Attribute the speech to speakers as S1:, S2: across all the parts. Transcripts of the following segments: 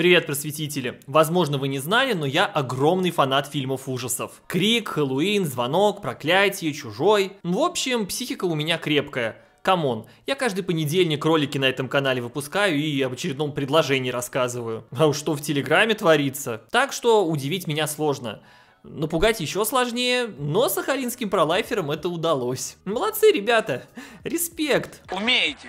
S1: Привет, просветители! Возможно, вы не знали, но я огромный фанат фильмов ужасов. Крик, Хэллоуин, Звонок, Проклятие, Чужой. Ну, в общем, психика у меня крепкая. Камон, я каждый понедельник ролики на этом канале выпускаю и об очередном предложении рассказываю. А уж что в Телеграме творится. Так что удивить меня сложно. Напугать еще сложнее, но сахалинским пролайферам это удалось. Молодцы, ребята! Респект! Умеете!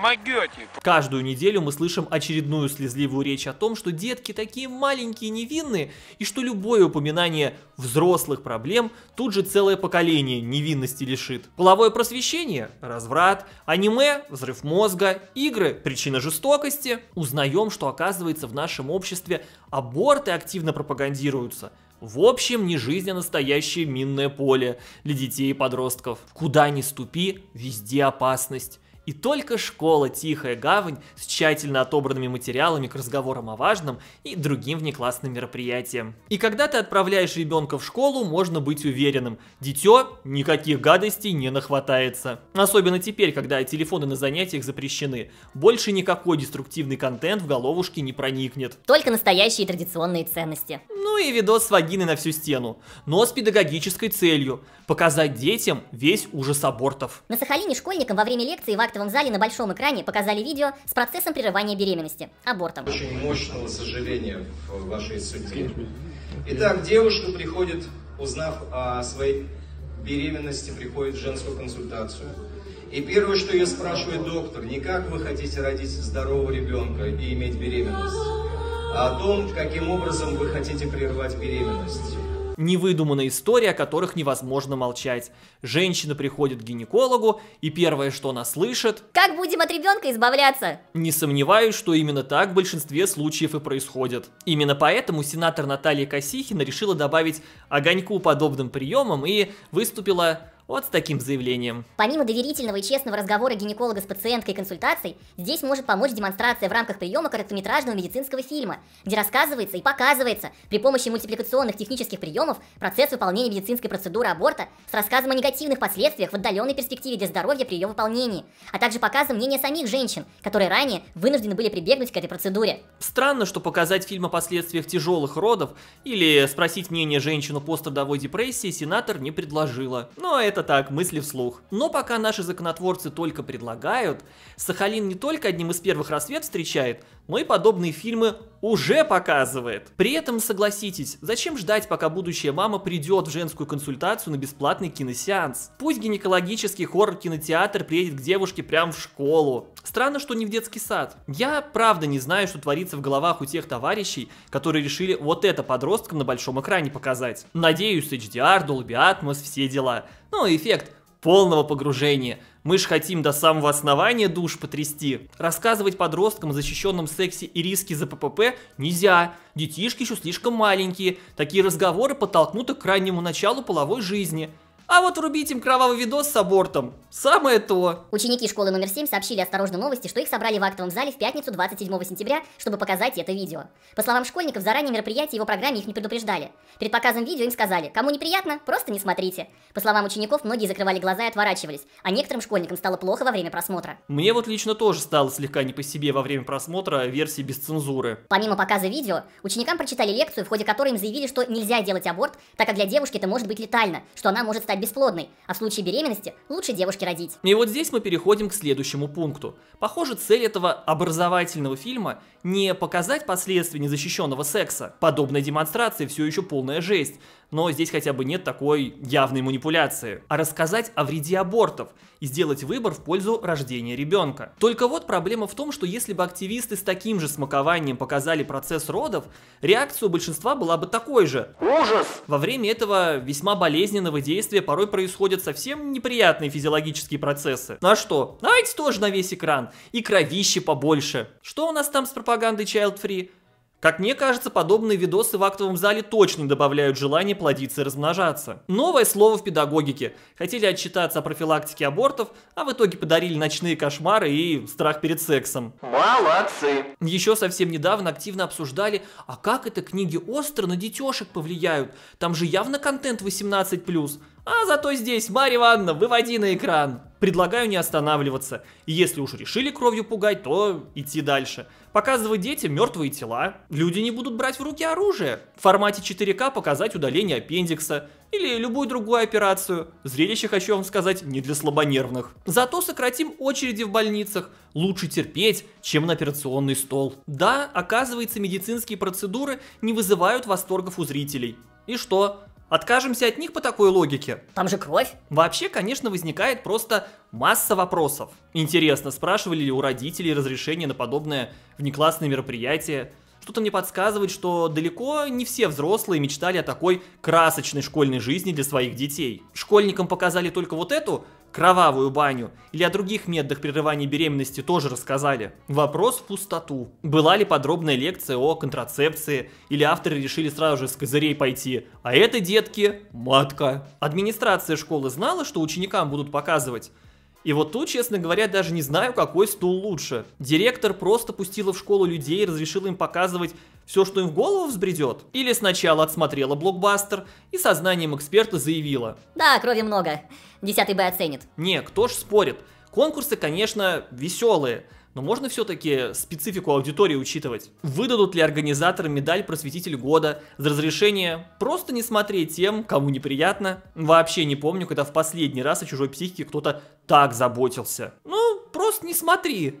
S1: могете. Каждую неделю мы слышим очередную слезливую речь о том, что детки такие маленькие, невинные, и что любое упоминание взрослых проблем тут же целое поколение невинности лишит. Половое просвещение – разврат, аниме – взрыв мозга, игры – причина жестокости. Узнаем, что оказывается в нашем обществе аборты активно пропагандируются – в общем, не жизнь, а настоящее минное поле для детей и подростков. Куда ни ступи, везде опасность. И только школа «Тихая гавань» с тщательно отобранными материалами к разговорам о важном и другим внеклассным мероприятиям. И когда ты отправляешь ребенка в школу, можно быть уверенным, дитё никаких гадостей не нахватается. Особенно теперь, когда телефоны на занятиях запрещены. Больше никакой деструктивный контент в головушке не проникнет.
S2: Только настоящие традиционные ценности.
S1: Ну и видос с вагиной на всю стену. Но с педагогической целью – показать детям весь ужас абортов.
S2: На Сахалине школьникам во время лекции в актовом актовом зале на большом экране показали видео с процессом прерывания беременности, абортом. Очень
S1: мощного сожаления в вашей судьбе. Итак, девушка приходит, узнав о своей беременности, приходит в женскую консультацию. И первое, что ее спрашивает доктор, не как вы хотите родить здорового ребенка и иметь беременность, а о том, каким образом вы хотите прервать беременность невыдуманная история, о которых невозможно молчать. Женщина приходит к гинекологу, и первое, что она слышит...
S2: Как будем от ребенка избавляться?
S1: Не сомневаюсь, что именно так в большинстве случаев и происходит. Именно поэтому сенатор Наталья Косихина решила добавить огоньку подобным приемам и выступила вот с таким заявлением.
S2: Помимо доверительного и честного разговора гинеколога с пациенткой и консультацией здесь может помочь демонстрация в рамках приема короткометражного медицинского фильма, где рассказывается и показывается при помощи мультипликационных технических приемов процесс выполнения медицинской процедуры аборта с рассказом о негативных последствиях в отдаленной перспективе для здоровья при ее выполнении, а также показом мнения самих женщин, которые ранее вынуждены были прибегнуть к этой процедуре. Странно, что
S1: показать фильм о последствиях тяжелых родов или спросить мнение женщину пострадовой депрессии сенатор не предложила. Но ну, а это это так, мысли вслух. Но пока наши законотворцы только предлагают, Сахалин не только одним из первых рассвет встречает, но и подобные фильмы уже показывает. При этом, согласитесь, зачем ждать, пока будущая мама придет в женскую консультацию на бесплатный киносеанс? Пусть гинекологический хоррор-кинотеатр приедет к девушке прямо в школу. Странно, что не в детский сад. Я правда не знаю, что творится в головах у тех товарищей, которые решили вот это подросткам на большом экране показать. Надеюсь, HDR, Dolby Atmos, все дела. Ну, эффект полного погружения – мы же хотим до самого основания душ потрясти. Рассказывать подросткам о защищенном сексе и риске за ППП нельзя. Детишки еще слишком маленькие. Такие разговоры подтолкнуты к крайнему началу половой жизни. А вот врубить им кровавый видос с абортом. Самое то.
S2: Ученики школы номер 7 сообщили осторожно новости, что их собрали в актовом зале в пятницу 27 сентября, чтобы показать это видео. По словам школьников, заранее мероприятие его программе их не предупреждали. Перед показом видео им сказали, кому неприятно, просто не смотрите. По словам учеников, многие закрывали глаза и отворачивались, а некоторым школьникам стало плохо во время просмотра.
S1: Мне вот лично тоже стало слегка не по себе во время просмотра версии без цензуры.
S2: Помимо показа видео, ученикам прочитали лекцию, в ходе которой им заявили, что нельзя делать аборт, так как для девушки это может быть летально, что она может стать стать бесплодной, а в случае беременности лучше девушке родить.
S1: Ну и вот здесь мы переходим к следующему пункту. Похоже, цель этого образовательного фильма не показать последствия незащищенного секса. Подобная демонстрация все еще полная жесть но здесь хотя бы нет такой явной манипуляции. А рассказать о вреде абортов и сделать выбор в пользу рождения ребенка. Только вот проблема в том, что если бы активисты с таким же смакованием показали процесс родов, реакция у большинства была бы такой же. Ужас! Во время этого весьма болезненного действия порой происходят совсем неприятные физиологические процессы. На ну что? Давайте тоже на весь экран. И кровище побольше. Что у нас там с пропагандой Child Free? Как мне кажется, подобные видосы в актовом зале точно добавляют желание плодиться и размножаться. Новое слово в педагогике. Хотели отчитаться о профилактике абортов, а в итоге подарили ночные кошмары и страх перед сексом. Молодцы! Еще совсем недавно активно обсуждали, а как это книги остро на детешек повлияют? Там же явно контент 18+. А зато здесь, Марья Ивановна, выводи на экран. Предлагаю не останавливаться. И если уж решили кровью пугать, то идти дальше. Показывать детям мертвые тела. Люди не будут брать в руки оружие. В формате 4К показать удаление аппендикса. Или любую другую операцию. Зрелище, хочу вам сказать, не для слабонервных. Зато сократим очереди в больницах. Лучше терпеть, чем на операционный стол. Да, оказывается, медицинские процедуры не вызывают восторгов у зрителей. И что? Откажемся от них по такой логике? Там же кровь. Вообще, конечно, возникает просто масса вопросов. Интересно, спрашивали ли у родителей разрешение на подобное внеклассное мероприятие? Что-то мне подсказывает, что далеко не все взрослые мечтали о такой красочной школьной жизни для своих детей. Школьникам показали только вот эту кровавую баню или о других методах прерывания беременности тоже рассказали. Вопрос в пустоту. Была ли подробная лекция о контрацепции или авторы решили сразу же с козырей пойти, а это, детки, матка. Администрация школы знала, что ученикам будут показывать и вот тут, честно говоря, даже не знаю, какой стул лучше. Директор просто пустила в школу людей и разрешила им показывать все, что им в голову взбредет? Или сначала отсмотрела блокбастер и сознанием эксперта заявила.
S2: Да, крови много. Десятый бы оценит.
S1: Не, кто ж спорит. Конкурсы, конечно, веселые, но можно все-таки специфику аудитории учитывать. Выдадут ли организаторы медаль просветитель года за разрешение просто не смотреть тем, кому неприятно? Вообще не помню, когда в последний раз о чужой психике кто-то так заботился. Ну, просто не смотри.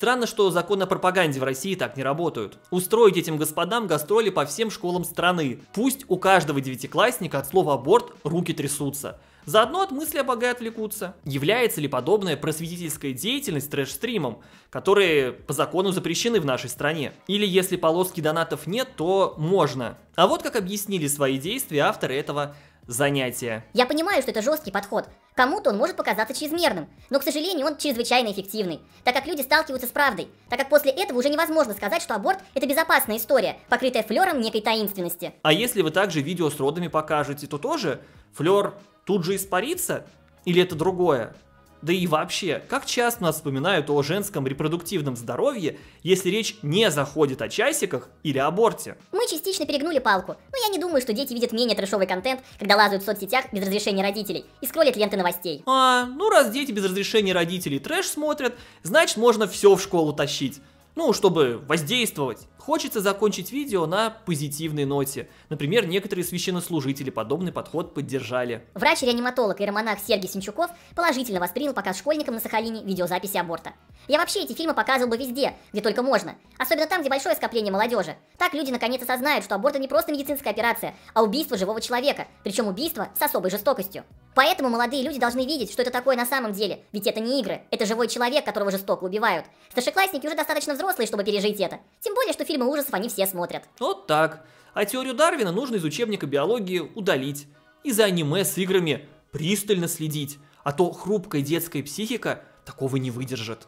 S1: Странно, что закон о пропаганде в России так не работают. Устроить этим господам гастроли по всем школам страны. Пусть у каждого девятиклассника от слова аборт руки трясутся. Заодно от мысли о бога отвлекутся. Является ли подобная просветительская деятельность трэш-стримом, которые по закону запрещены в нашей стране? Или если полоски донатов нет, то можно. А вот как объяснили свои действия авторы этого занятия.
S2: Я понимаю, что это жесткий подход. Кому-то он может показаться чрезмерным, но, к сожалению, он чрезвычайно эффективный, так как люди сталкиваются с правдой, так как после этого уже невозможно сказать, что аборт – это безопасная история, покрытая флером некой таинственности.
S1: А если вы также видео с родами покажете, то тоже флер тут же испарится? Или это другое? Да и вообще, как часто нас вспоминают о женском репродуктивном здоровье, если речь не заходит о часиках или аборте?
S2: Мы частично перегнули палку, но я не думаю, что дети видят менее трешовый контент, когда лазают в соцсетях без разрешения родителей и скроллят ленты новостей.
S1: А, ну раз дети без разрешения родителей трэш смотрят, значит можно все в школу тащить. Ну, чтобы воздействовать, хочется закончить видео на позитивной ноте. Например, некоторые священнослужители подобный подход поддержали.
S2: Врач-реаниматолог и романах Сергей Синчуков положительно воспринял показ школьникам на Сахалине видеозаписи аборта. Я вообще эти фильмы показывал бы везде, где только можно. Особенно там, где большое скопление молодежи. Так люди наконец осознают, что аборт не просто медицинская операция, а убийство живого человека. Причем убийство с особой жестокостью. Поэтому молодые люди должны видеть, что это такое на самом деле. Ведь это не игры, это живой человек, которого жестоко убивают. Старшеклассники уже достаточно взрослые, чтобы пережить это. Тем более, что фильмы ужасов они все смотрят. Вот
S1: так. А теорию Дарвина нужно из учебника биологии удалить. И за аниме с играми пристально следить. А то хрупкая детская психика такого не выдержит.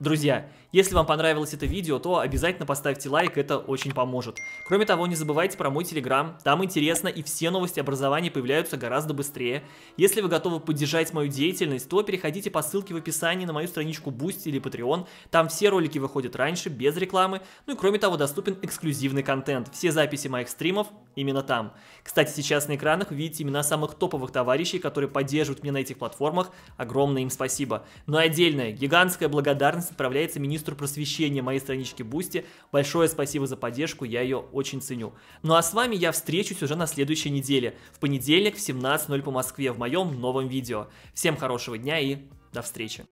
S1: Друзья, если вам понравилось это видео, то обязательно поставьте лайк, это очень поможет. Кроме того, не забывайте про мой телеграм, там интересно и все новости образования появляются гораздо быстрее. Если вы готовы поддержать мою деятельность, то переходите по ссылке в описании на мою страничку Boost или Patreon, там все ролики выходят раньше, без рекламы, ну и кроме того доступен эксклюзивный контент, все записи моих стримов именно там. Кстати, сейчас на экранах вы видите имена самых топовых товарищей, которые поддерживают меня на этих платформах. Огромное им спасибо. Но ну, а отдельная, гигантская благодарность отправляется министру просвещения моей странички Бусти. Большое спасибо за поддержку, я ее очень ценю. Ну а с вами я встречусь уже на следующей неделе, в понедельник в 17.00 по Москве в моем новом видео. Всем хорошего дня и до встречи.